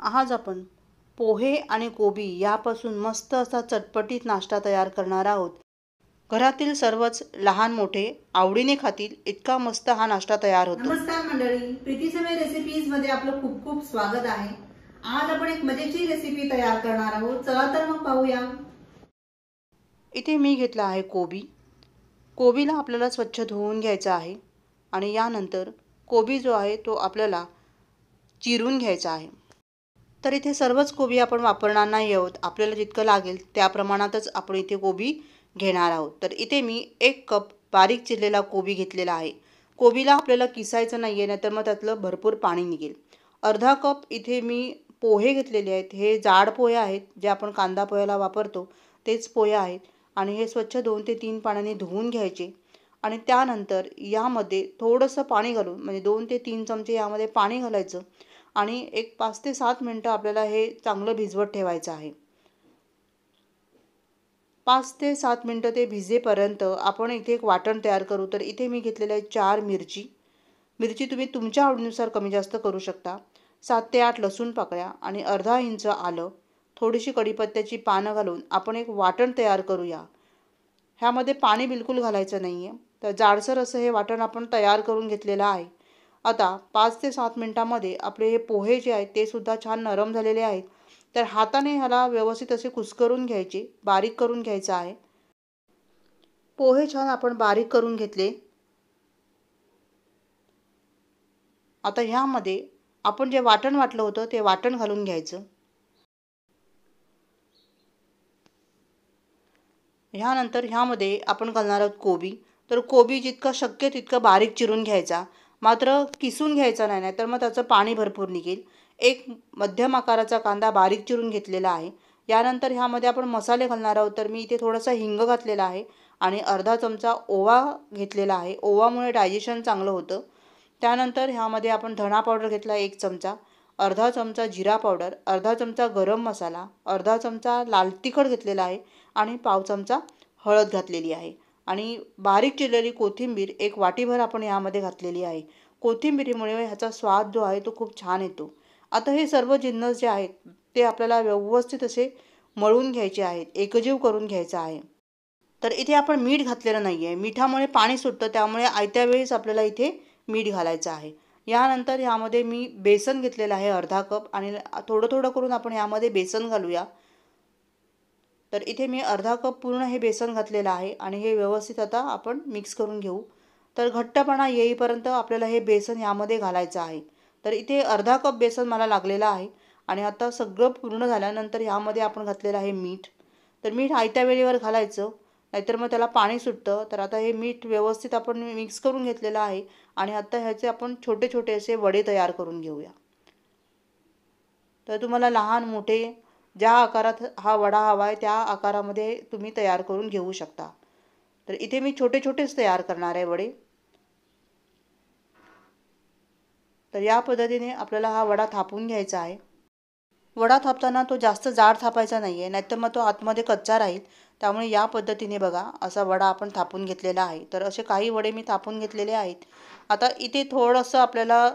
आज आपण पोहे आणि कोबी यापासून मस्त असा चटपटीत नाश्ता तयार करणार आहोत घरातील सर्वच लहान मोठे आवडीने खातील इतका मस्त हा नाश्ता तयार होतो नमस्कार मंडळी प्रीती समय रेसिपीज मध्ये आपलं खूप खूप स्वागत आहे आज आपण एक मजेची रेसिपी तयार करणार आहोत चला तर मग पाहूया इथे मी घेतला आहे कोबी कोबीला आपल्याला स्वच्छ धुवून घ्यायचा आहे आणि यानंतर कोबी जो आहे तो आपल्याला चिरून घ्यायचा आहे तर इथे सर्वच कोबी आपण वापरणार नाही आहोत आपल्याला जितकं लागेल त्या प्रमाणातच आपण इथे कोबी घेणार आहोत तर इथे मी एक कप बारीक चिरलेला कोबी घेतलेला आहे कोबीला आपल्याला किसायचं नाही आहे नाहीतर मग त्यातलं भरपूर पाणी निघेल अर्धा कप इथे मी पोहे घेतलेले आहेत हे जाड पोहे आहेत जे आपण कांदा पोह्याला वापरतो तेच पोहे आहेत आणि हे स्वच्छ दोन ते तीन पाण्याने धुवून घ्यायचे आणि त्यानंतर यामध्ये थोडंसं पाणी घालून म्हणजे दोन ते तीन चमचे यामध्ये पाणी घालायचं आणि एक पाच ते सात मिनटं आपल्याला हे चांगलं भिजवत ठेवायचं आहे पाच ते सात मिनटं ते भिजेपर्यंत आपण इथे एक वाटण तयार करू तर इथे मी घेतलेलं आहे चार मिरची मिरची तुम्ही तुमच्या आवडीनुसार कमी जास्त करू शकता सात ते आठ लसूण पाकळ्या आणि अर्धा इंच आलं थोडीशी कढीपत्त्याची पानं घालून आपण एक वाटण तयार करूया ह्यामध्ये पाणी बिलकुल घालायचं नाही आहे तर जाडसर असं हे वाटण आपण तयार करून घेतलेलं आहे आता पाच ते सात मिनटामध्ये आपले हे पोहे जे आहेत ते सुद्धा छान नरम झालेले आहेत तर हाताने ह्याला व्यवस्थित असे कुसकरून घ्यायचे बारीक करून घ्यायचं आहे पोहे छान आपण बारीक करून घेतले आता ह्यामध्ये आपण जे वाटण वाटलं होतं ते वाटण घालून घ्यायचं ह्यानंतर ह्यामध्ये आपण घालणार आहोत कोबी तर कोबी जितकं शक्य तितकं बारीक चिरून घ्यायचा मात्र किसून घ्यायचा नाही नाही तर मग त्याचं पाणी भरपूर निघेल एक मध्यम आकाराचा कांदा बारीक चिरून घेतलेला आहे यानंतर ह्यामध्ये आपण मसाले घालणार आहोत तर मी इथे थोडासा हिंग घातलेला आहे आणि अर्धा चमचा ओवा घेतलेला आहे ओवामुळे डायजेशन चांगलं होतं त्यानंतर ह्यामध्ये आपण धणा पावडर घेतला एक चमचा अर्धा चमचा जिरा पावडर अर्धा चमचा गरम मसाला अर्धा चमचा लाल तिखट घेतलेला आहे आणि पाव चमचा हळद घातलेली आहे आणि बारीक चिरलेली कोथिंबीर एक वाटीभर आपण यामध्ये घातलेली आहे कोथिंबीरीमुळे ह्याचा स्वाद जो आहे तो खूप छान येतो आता हे सर्व जिन्नस जे आहेत ते आपल्याला व्यवस्थित असे मळून घ्यायचे आहेत एकजीव करून घ्यायचं आहे तर इथे आपण मीठ घातलेलं नाही आहे मिठामुळे पाणी सुटतं त्यामुळे आयत्या वेळेस आपल्याला इथे मीठ घालायचं आहे यानंतर ह्यामध्ये मी बेसन घेतलेलं आहे अर्धा कप आणि थोडं थोडं करून आपण यामध्ये बेसन घालूया तर इथे मी अर्धा कप पूर्ण हे बेसन घातलेलं आहे आणि हे व्यवस्थित आता आपण मिक्स करून घेऊ तर घट्टपणा येईपर्यंत आपल्याला हे बेसन यामध्ये घालायचं आहे तर इथे अर्धा कप बेसन मला लागलेलं आहे आणि आता सगळं पूर्ण झाल्यानंतर ह्यामध्ये आपण घातलेलं आहे मीठ तर मीठ आयत्या वेळेवर घालायचं नाहीतर मग त्याला पाणी सुटतं तर आता हे मीठ व्यवस्थित आपण मिक्स करून घेतलेलं आहे आणि आता ह्याचे आपण छोटे छोटे असे वडे तयार करून घेऊया तर तुम्हाला लहान मोठे ज्या आकारात हा वडा हवा आहे त्या आकारामध्ये तुम्ही तयार करून घेऊ शकता तर इथे मी छोटे छोटेच तयार करणार आहे वडे तर या पद्धतीने आपल्याला हा वडा थापून घ्यायचा आहे वडा थापताना तो जास्त जाड थापायचा नाही आहे नाहीतर मग तो आतमध्ये कच्चा राहील त्यामुळे या पद्धतीने बघा असा वडा आपण थापून घेतलेला आहे तर असे काही वडे मी थापून घेतलेले आहेत आता इथे थोडंसं आपल्याला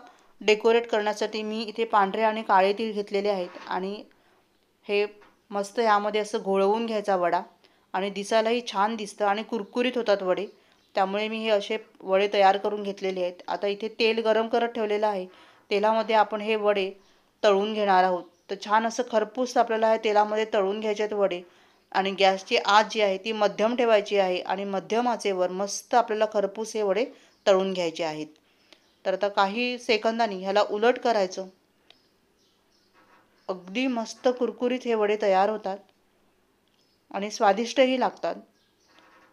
डेकोरेट करण्यासाठी मी इथे पांढरे आणि काळे तीळ घेतलेले आहेत आणि हे मस्त यामध्ये असं घोळवून घ्यायचा वडा आणि दिसायलाही छान दिसतं आणि कुरकुरीत होतात वडे त्यामुळे मी हे असे वडे तयार करून घेतलेले आहेत आता इथे तेल गरम करत ठेवलेलं आहे तेलामध्ये आपण हे वडे तळून घेणार आहोत तर छान असं खरपूस आपल्याला हे तेलामध्ये तळून घ्यायचे आहेत वडे आणि गॅसची आत जी आहे ती मध्यम ठेवायची आहे आणि मध्यम आचेवर मस्त आपल्याला खरपूस हे वडे तळून घ्यायचे आहेत तर आता काही सेकंदांनी ह्याला उलट करायचं अगदी मस्त कुरकुरीत हे वडे तयार होतात आणि स्वादिष्टही लागतात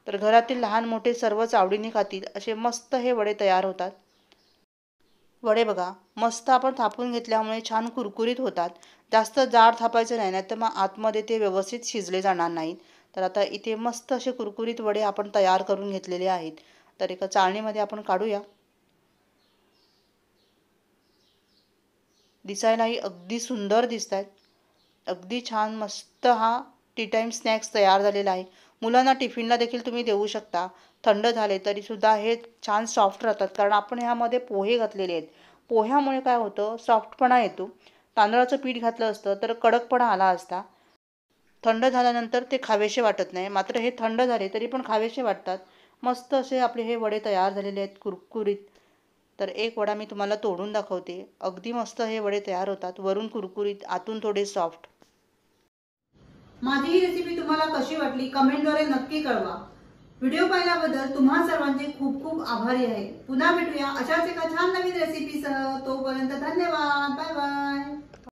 तर घरातील लहान मोठे सर्वच आवडीने खातील असे मस्त हे वडे तयार होतात वडे बघा मस्त आपण थापून घेतल्यामुळे छान कुरकुरीत होतात जास्त जाड थापायचं नाही नाही तर मग आतमध्ये ते व्यवस्थित शिजले जाणार नाहीत तर आता इथे मस्त असे कुरकुरीत वडे आपण तयार करून घेतलेले आहेत तर एका चाळणीमध्ये आपण काढूया दिसायलाही अगदी सुंदर दिसत आहेत अगदी छान मस्त हा टी टाईम स्नॅक्स तयार झालेला आहे मुलांना टिफिनला देखील तुम्ही देऊ शकता थंड झाले तरीसुद्धा हे छान सॉफ्ट राहतात कारण आपण ह्यामध्ये पोहे घातलेले आहेत पोह्यामुळे काय होतं सॉफ्टपणा येतो तांदळाचं पीठ घातलं असतं तर कडकपणा आला असता थंड झाल्यानंतर ते खावेसे वाटत नाही मात्र हे थंड झाले तरी पण खावेसे वाटतात मस्त असे आपले हे वडे तयार झालेले आहेत कुरकुरीत तर एक वडा मी तुम्हाला तोडून दाखवते अगदी मस्त हे वडे तयार होतात वरून कुरकुरीत आतून थोडे सॉफ्ट माझी ही रेसिपी तुम्हाला कशी वाटली कमेंटद्वारे नक्की कळवा व्हिडिओ पाहिल्याबद्दल तुम्हा सर्वांचे खूप खूप आभारी आहे पुन्हा भेटूया अशाच एका छान नवीन रेसिपीसह तोपर्यंत धन्यवाद बाय बाय